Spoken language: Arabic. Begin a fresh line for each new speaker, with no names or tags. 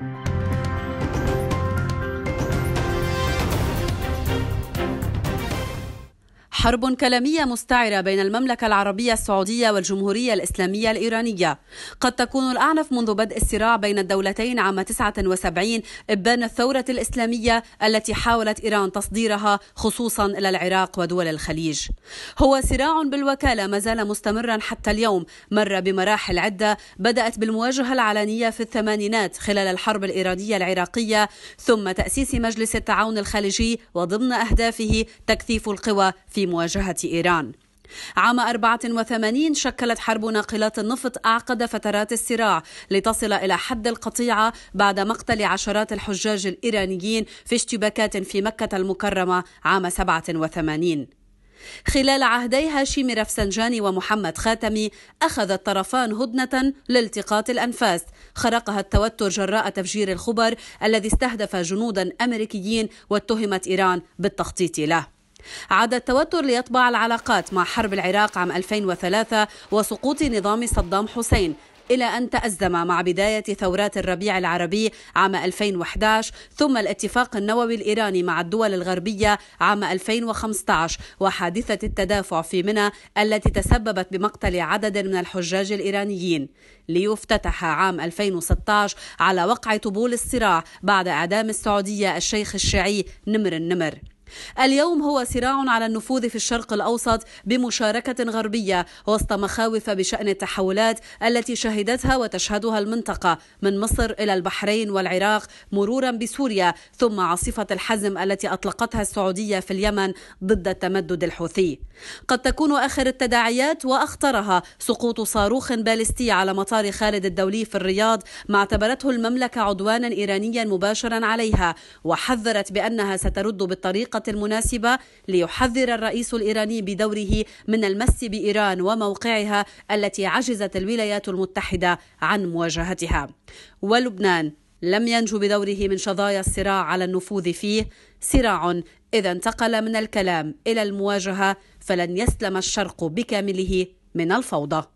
Thank you. حرب كلامية مستعرة بين المملكة العربية السعودية والجمهورية الإسلامية الإيرانية قد تكون الأعنف منذ بدء الصراع بين الدولتين عام 79 إبان الثورة الإسلامية التي حاولت إيران تصديرها خصوصا إلى العراق ودول الخليج هو صراع بالوكالة ما زال مستمرا حتى اليوم مر بمراحل عدة بدأت بالمواجهة العلنية في الثمانينات خلال الحرب الإيرانية العراقية ثم تأسيس مجلس التعاون الخليجي وضمن أهدافه تكثيف القوى في مواجهة إيران عام 84 شكلت حرب ناقلات النفط أعقد فترات الصراع لتصل إلى حد القطيعة بعد مقتل عشرات الحجاج الإيرانيين في اشتباكات في مكة المكرمة عام 87 خلال عهدي هاشم رفسنجاني ومحمد خاتمي أخذ الطرفان هدنة لالتقاط الأنفاس خرقها التوتر جراء تفجير الخبر الذي استهدف جنودا أمريكيين واتهمت إيران بالتخطيط له عاد التوتر ليطبع العلاقات مع حرب العراق عام 2003 وسقوط نظام صدام حسين إلى أن تأزم مع بداية ثورات الربيع العربي عام 2011 ثم الاتفاق النووي الإيراني مع الدول الغربية عام 2015 وحادثة التدافع في منى التي تسببت بمقتل عدد من الحجاج الإيرانيين ليفتتح عام 2016 على وقع طبول الصراع بعد إعدام السعودية الشيخ الشيعي نمر النمر اليوم هو صراع على النفوذ في الشرق الاوسط بمشاركه غربيه وسط مخاوف بشان التحولات التي شهدتها وتشهدها المنطقه من مصر الى البحرين والعراق مرورا بسوريا ثم عاصفه الحزم التي اطلقتها السعوديه في اليمن ضد التمدد الحوثي. قد تكون اخر التداعيات واخطرها سقوط صاروخ باليستي على مطار خالد الدولي في الرياض ما اعتبرته المملكه عدوانا ايرانيا مباشرا عليها وحذرت بانها سترد بالطريقه الخطوات المناسبة ليحذر الرئيس الإيراني بدوره من المس بإيران وموقعها التي عجزت الولايات المتحدة عن مواجهتها ولبنان لم ينجو بدوره من شظايا الصراع على النفوذ فيه صراع اذا انتقل من الكلام الى المواجهه فلن يسلم الشرق بكامله من الفوضى